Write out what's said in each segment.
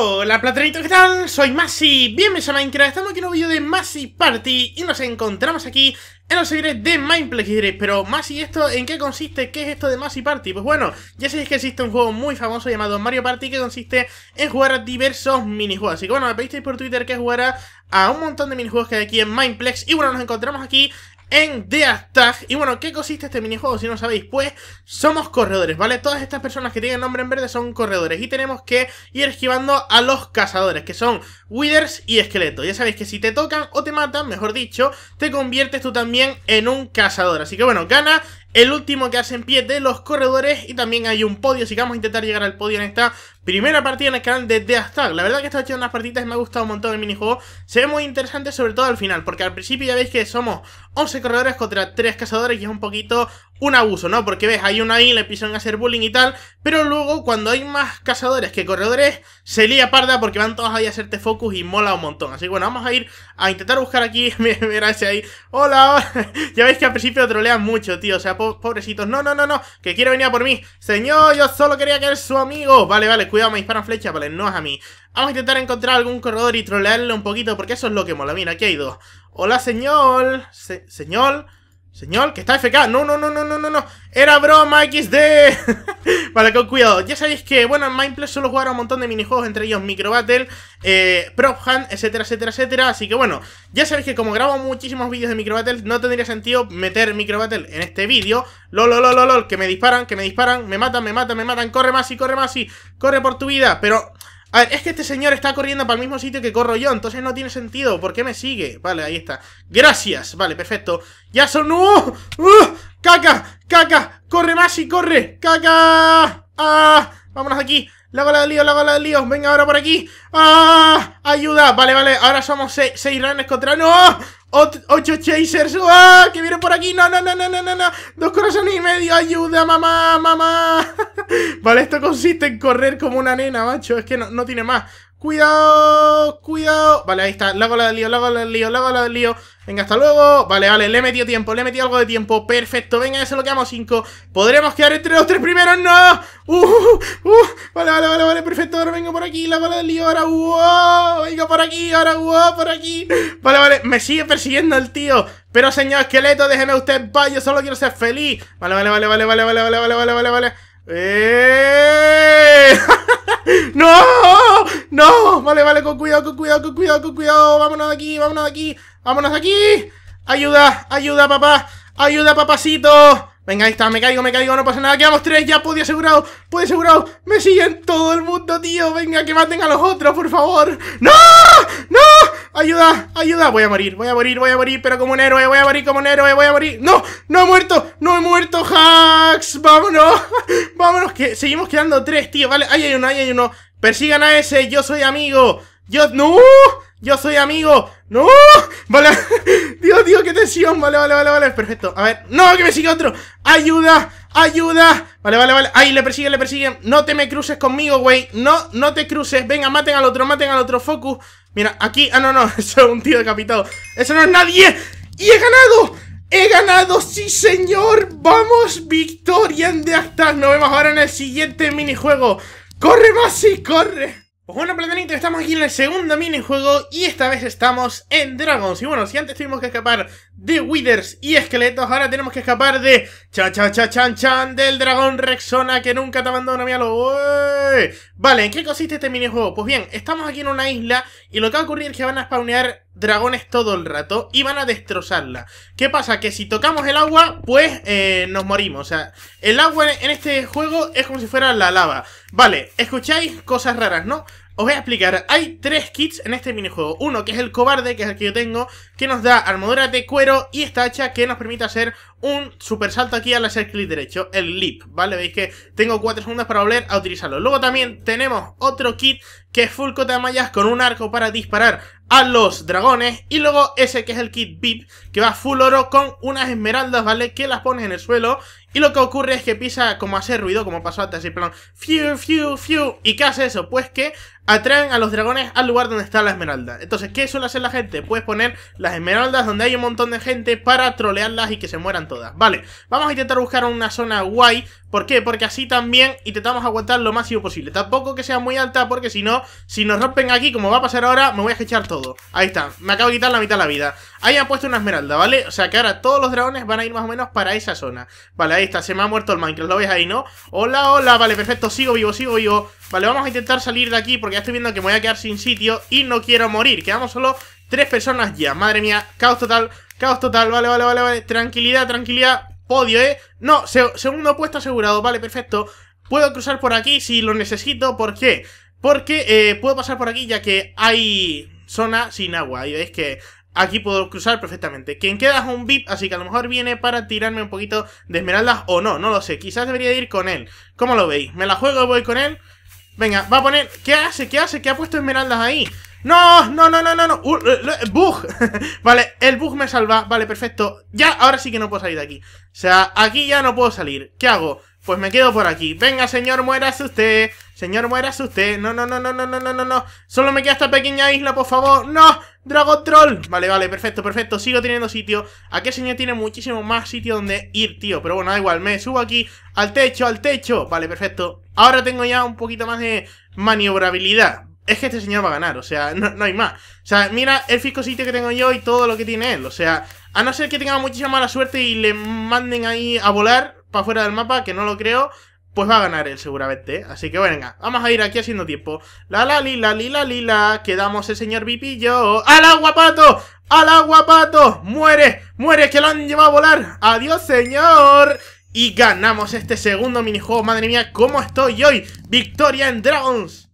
Hola platerito ¿qué tal? Soy Masi, bienvenidos a Minecraft, estamos aquí en un vídeo de Masi Party y nos encontramos aquí en los seguidores de Mindplex Pero Masi, ¿esto en qué consiste? ¿Qué es esto de Masi Party? Pues bueno, ya sabéis que existe un juego muy famoso llamado Mario Party que consiste en jugar a diversos minijuegos Así que bueno, me pedisteis por Twitter que jugara a un montón de minijuegos que hay aquí en Mindplex Y bueno, nos encontramos aquí en Death Tag. Y bueno, ¿qué consiste este minijuego? Si no sabéis, pues somos corredores, ¿vale? Todas estas personas que tienen nombre en verde son corredores y tenemos que ir esquivando a los cazadores, que son Withers y esqueletos Ya sabéis que si te tocan o te matan, mejor dicho, te conviertes tú también en un cazador. Así que bueno, gana el último que hace en pie de los corredores y también hay un podio, así que vamos a intentar llegar al podio en esta Primera partida en el canal de Death Tag. La verdad que he estado unas partidas y me ha gustado un montón el minijuego. Se ve muy interesante, sobre todo al final, porque al principio ya veis que somos 11 corredores contra 3 cazadores y es un poquito un abuso, ¿no? Porque ves, hay uno ahí, le empiezan a hacer bullying y tal, pero luego cuando hay más cazadores que corredores, se lía parda porque van todos ahí a hacerte focus y mola un montón. Así que bueno, vamos a ir a intentar buscar aquí, mira ese ahí, hola, hola. ya veis que al principio trolean mucho, tío, o sea, pobrecitos, no, no, no, no, que quiere venir a por mí. Señor, yo solo quería que eres su amigo. Vale, vale, cuidado me disparan flecha, vale, no es a mí. Vamos a intentar encontrar algún corredor y trolearle un poquito, porque eso es lo que mola. Mira, aquí hay dos. Hola, señor. señor. Señor, que está FK. No, no, no, no, no, no, no. Era broma XD. vale, con cuidado. Ya sabéis que, bueno, en Mindplay solo jugaron un montón de minijuegos, entre ellos Micro Battle, eh, Prop etcétera, etcétera, etcétera. Así que, bueno, ya sabéis que como grabo muchísimos vídeos de Micro Battle, no tendría sentido meter Micro Battle en este vídeo. Lol, lol, que me disparan, que me disparan, me matan, me matan, me matan. Corre más y corre más y corre por tu vida. Pero... A ver, es que este señor está corriendo para el mismo sitio que corro yo, entonces no tiene sentido. ¿Por qué me sigue? Vale, ahí está. Gracias. Vale, perfecto. Ya son... ¡Uh! ¡Uh! ¡Caca! ¡Caca! ¡Corre, más y ¡Corre! ¡Caca! ¡Ah! Vámonos aquí. La bola de lío, la bola de lío. Venga, ahora por aquí. ¡Ah! ¡Ayuda! Vale, vale. Ahora somos seis, seis contra... ¡No! ocho chasers. ¡Ah! ¡Que viene por aquí! ¡No, no, no, no, no, no! Dos corazones y medio. ¡Ayuda, mamá, mamá! vale, esto consiste en correr como una nena, macho. Es que no, no tiene más. Cuidado, cuidado. Vale, ahí está. La del lío, la bola del lío, la del lío. Venga, hasta luego. Vale, vale, le he metido tiempo, le he metido algo de tiempo. Perfecto, venga, eso lo quedamos cinco ¿Podremos quedar entre los tres primeros? ¡No! Uh, vale, vale, vale, vale, perfecto. Ahora vengo por aquí, la bola del lío, ahora, wow. Vengo por aquí, ahora, wow, por aquí. Vale, vale, me sigue persiguiendo el tío. Pero señor esqueleto, déjeme usted paz yo solo quiero ser feliz. Vale, vale, vale, vale, vale, vale, vale, vale, vale, vale. ¡Eh! ¡No! ¡No! Vale, vale, con cuidado, con cuidado, con cuidado, con cuidado. Vámonos de aquí, vámonos de aquí, vámonos de aquí. Ayuda, ayuda, papá. Ayuda, papacito. Venga, ahí está, me caigo, me caigo, no pasa nada. Quedamos tres, ya podía asegurado, puede asegurado. Me siguen todo el mundo, tío. Venga, que maten a los otros, por favor. ¡No! ¡No! ¡Ayuda! ¡Ayuda! Voy a morir, voy a morir, voy a morir, pero como un héroe, voy a morir como un héroe, voy a morir. ¡No! ¡No he muerto! ¡No he muerto! ¡Hacks! ¡Vámonos! ¡Vámonos! Que seguimos quedando tres, tío, vale. Ahí hay uno, ahí hay uno. Persigan a ese, yo soy amigo. Yo. ¡No! Yo soy amigo. No. Vale. Dios, Dios, qué tensión. Vale, vale, vale, vale. Perfecto. A ver. No, que me sigue otro. Ayuda. Ayuda. Vale, vale, vale. Ahí le persiguen, le persiguen. No te me cruces conmigo, güey. No, no te cruces. Venga, maten al otro, maten al otro. Focus. Mira, aquí. Ah, no, no. Eso es un tío decapitado. Eso no es nadie. Y he ganado. ¡He ganado! ¡Sí, señor! ¡Vamos! ¡Victoria en de Nos vemos ahora en el siguiente minijuego. ¡Corre, Basi! ¡Corre! Pues bueno, Platanito, estamos aquí en el segundo minijuego y esta vez estamos en Dragons. Y bueno, si antes tuvimos que escapar de Withers y esqueletos. Ahora tenemos que escapar de cha cha cha chan chan del dragón Rexona que nunca te abandona, mi Uy. Vale, ¿en qué consiste este minijuego? Pues bien, estamos aquí en una isla y lo que va a ocurrir es que van a spawnear dragones todo el rato y van a destrozarla. ¿Qué pasa? Que si tocamos el agua, pues eh, nos morimos. O sea, el agua en este juego es como si fuera la lava. Vale, escucháis cosas raras, ¿no? Os voy a explicar, hay tres kits en este minijuego. Uno que es el cobarde, que es el que yo tengo, que nos da armadura de cuero y esta hacha que nos permite hacer un super salto aquí al hacer clic derecho, el leap, ¿vale? Veis que tengo cuatro segundos para volver a utilizarlo. Luego también tenemos otro kit que es full mallas con un arco para disparar a los dragones y luego ese que es el kit beep que va full oro con unas esmeraldas, ¿vale? Que las pones en el suelo y lo que ocurre es que pisa como hace hacer ruido, como pasó antes, y plan, fiu, fiu, fiu. ¿Y qué hace eso? Pues que atraen a los dragones al lugar donde está la esmeralda. Entonces, ¿qué suele hacer la gente? Puedes poner las esmeraldas donde hay un montón de gente para trolearlas y que se mueran todas. Vale, vamos a intentar buscar una zona guay. ¿Por qué? Porque así también intentamos aguantar lo máximo posible. Tampoco que sea muy alta porque si no, si nos rompen aquí, como va a pasar ahora, me voy a echar todo. Ahí está, me acabo de quitar la mitad de la vida. Ahí han puesto una esmeralda, ¿vale? O sea que ahora todos los dragones van a ir más o menos para esa zona. Vale, ahí está, se me ha muerto el Minecraft, lo ves ahí, ¿no? Hola, hola, vale, perfecto, sigo vivo, sigo vivo. Vale, vamos a intentar salir de aquí porque ya estoy viendo que me voy a quedar sin sitio y no quiero morir. Quedamos solo tres personas ya, madre mía, caos total, caos total, vale, vale, vale, vale. Tranquilidad, tranquilidad, podio, ¿eh? No, segundo puesto asegurado, vale, perfecto. Puedo cruzar por aquí si lo necesito, ¿por qué? Porque eh, puedo pasar por aquí ya que hay zona sin agua. Y veis que Aquí puedo cruzar perfectamente. Quien queda es un VIP, así que a lo mejor viene para tirarme un poquito de esmeraldas o no, no lo sé. Quizás debería ir con él. ¿Cómo lo veis? ¿Me la juego voy con él? Venga, va a poner... ¿Qué hace? ¿Qué hace? ¿Qué ha puesto esmeraldas ahí? ¡No! ¡No, no, no, no! no. Uh, eh, eh, ¡Bug! vale, el bug me salva. Vale, perfecto. Ya, ahora sí que no puedo salir de aquí. O sea, aquí ya no puedo salir. ¿Qué hago? Pues me quedo por aquí. Venga, señor, muérase usted. Señor, muérase usted. No, no, no, no, no, no, no, no, no. Solo me queda esta pequeña isla, por favor. ¡No! ¡Dragon Troll! Vale, vale, perfecto, perfecto. Sigo teniendo sitio. Aquel señor tiene muchísimo más sitio donde ir, tío. Pero bueno, da igual. Me subo aquí al techo, al techo. Vale, perfecto. Ahora tengo ya un poquito más de maniobrabilidad. Es que este señor va a ganar, o sea, no, no hay más. O sea, mira el fisco sitio que tengo yo y todo lo que tiene él. O sea, a no ser que tenga muchísima mala suerte y le manden ahí a volar para fuera del mapa, que no lo creo pues va a ganar él seguramente. Así que venga, vamos a ir aquí haciendo tiempo. La la lila la li la quedamos el señor vipillo ¡Al agua, pato! ¡Al agua, pato! ¡Muere! ¡Muere! ¡Que lo han llevado a volar! ¡Adiós, señor! Y ganamos este segundo minijuego. Madre mía, ¿cómo estoy hoy? ¡Victoria en Dragons!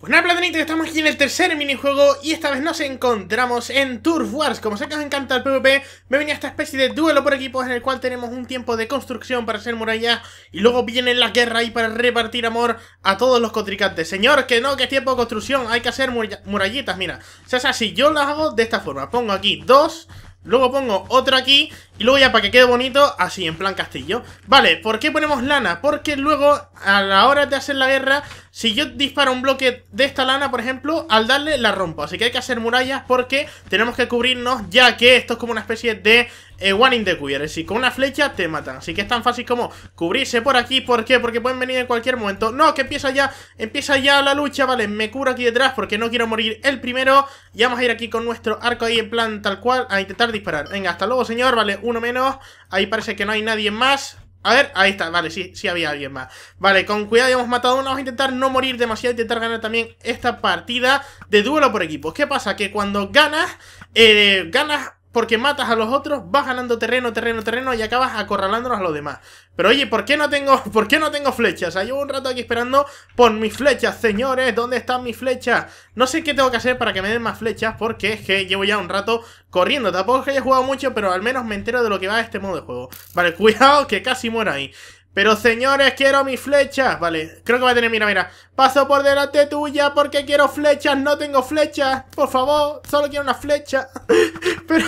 Pues nada, estamos aquí en el tercer minijuego y esta vez nos encontramos en Turf Wars. Como sé que os encanta el PvP, me venía esta especie de duelo por equipos pues, en el cual tenemos un tiempo de construcción para hacer murallas y luego viene la guerra ahí para repartir amor a todos los cotricantes. Señor, que no, que es tiempo de construcción, hay que hacer murallitas, mira. O sea, es así, yo las hago de esta forma. Pongo aquí dos, luego pongo otro aquí y luego ya para que quede bonito, así, en plan castillo. Vale, ¿por qué ponemos lana? Porque luego, a la hora de hacer la guerra, si yo disparo un bloque de esta lana, por ejemplo, al darle la rompo. Así que hay que hacer murallas porque tenemos que cubrirnos, ya que esto es como una especie de eh, one in the queer. Es decir, con una flecha te matan. Así que es tan fácil como cubrirse por aquí. ¿Por qué? Porque pueden venir en cualquier momento. No, que empieza ya, empieza ya la lucha, vale, me cubro aquí detrás porque no quiero morir el primero. Y vamos a ir aquí con nuestro arco ahí en plan tal cual a intentar disparar. Venga, hasta luego, señor, vale, uno menos. Ahí parece que no hay nadie más. A ver, ahí está, vale, sí, sí había alguien más Vale, con cuidado, ya hemos matado uno Vamos a intentar no morir demasiado, intentar ganar también esta partida De duelo por equipos, ¿qué pasa? Que cuando ganas eh, Ganas porque matas a los otros, vas ganando terreno, terreno, terreno y acabas acorralándonos a los demás. Pero oye, ¿por qué no tengo, por qué no tengo flechas? O ah, llevo un rato aquí esperando por mis flechas, señores, ¿dónde están mis flechas? No sé qué tengo que hacer para que me den más flechas porque es que llevo ya un rato corriendo. Tampoco es que haya jugado mucho, pero al menos me entero de lo que va este modo de juego. Vale, cuidado que casi muero ahí. Pero señores, quiero mis flechas. Vale, creo que va a tener, mira, mira. Paso por delante tuya porque quiero flechas. No tengo flechas. Por favor, solo quiero una flecha. Pero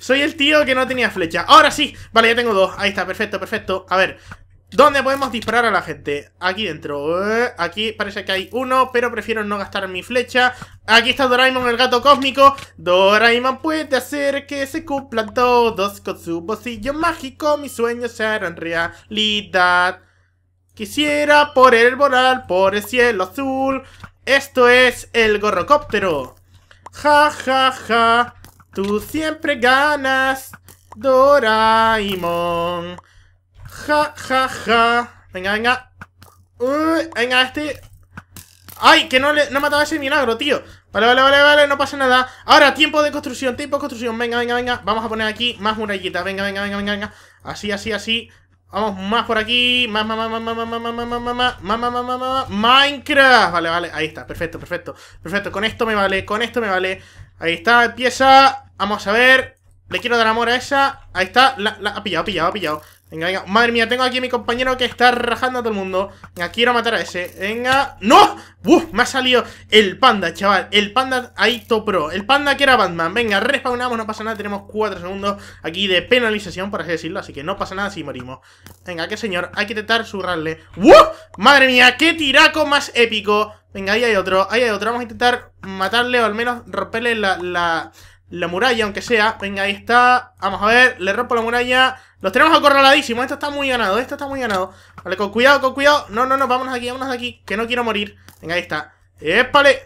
soy el tío que no tenía flecha. Ahora sí. Vale, ya tengo dos. Ahí está, perfecto, perfecto. A ver, ¿Dónde podemos disparar a la gente? Aquí dentro. Eh, aquí parece que hay uno, pero prefiero no gastar mi flecha. Aquí está Doraemon, el gato cósmico. Doraemon puede hacer que se cumplan todos con su bolsillo mágico. Mis sueños se harán realidad. Quisiera por el volar, por el cielo azul. Esto es el gorrocóptero. Ja, ja, ja. Tú siempre ganas, Doraemon. Ja, ja, ja. Venga, venga. Uy, venga, este. ¡Ay! Que no, le, no mataba ese milagro, tío. Vale, vale, vale, vale, no pasa nada. Ahora, tiempo de construcción, tiempo de construcción. Venga, venga, venga. Vamos a poner aquí más murallitas. Venga, venga, venga, venga, venga. Así, así, así. Vamos, más por aquí. Más, más, más, más, más, más, más, más, más, más, más, más, más, Minecraft. Vale, vale, ahí está. Perfecto, perfecto. Perfecto, con esto me vale, con esto me vale. Ahí está, pieza, Vamos a ver. Le quiero dar amor a esa. Ahí está. La, la, ha pillado, ha pillado, ha pillado. Venga, venga. Madre mía, tengo aquí a mi compañero que está rajando a todo el mundo. Venga, quiero matar a ese. Venga. ¡No! ¡Uf! Me ha salido el panda, chaval. El panda ahí topro. El panda que era Batman. Venga, respawnamos, no pasa nada. Tenemos cuatro segundos aquí de penalización, por así decirlo. Así que no pasa nada si morimos. Venga, qué señor. Hay que intentar surrarle. ¡Uf! Madre mía, qué tiraco más épico. Venga, ahí hay otro. Ahí hay otro. Vamos a intentar matarle o al menos romperle la, la, la muralla, aunque sea. Venga, ahí está. Vamos a ver. Le rompo la muralla. Los tenemos acorraladísimos. Esto está muy ganado. Esto está muy ganado. Vale, con cuidado, con cuidado. No, no, no. Vámonos aquí, vámonos aquí. Que no quiero morir. Venga, ahí está. ¡Épale!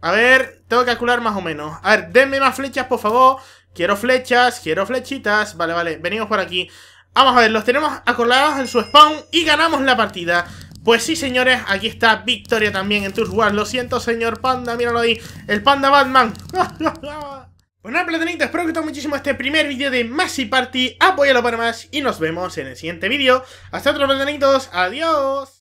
A ver, tengo que calcular más o menos. A ver, denme más flechas, por favor. Quiero flechas, quiero flechitas. Vale, vale. Venimos por aquí. Vamos a ver, los tenemos acorralados en su spawn y ganamos la partida. Pues sí, señores, aquí está Victoria también en tus War. Lo siento, señor Panda, míralo ahí. El Panda Batman. Bueno, platanitos, espero que os haya muchísimo este primer vídeo de Massive Party. Apóyalo para más y nos vemos en el siguiente vídeo. Hasta otro, platanitos, adiós.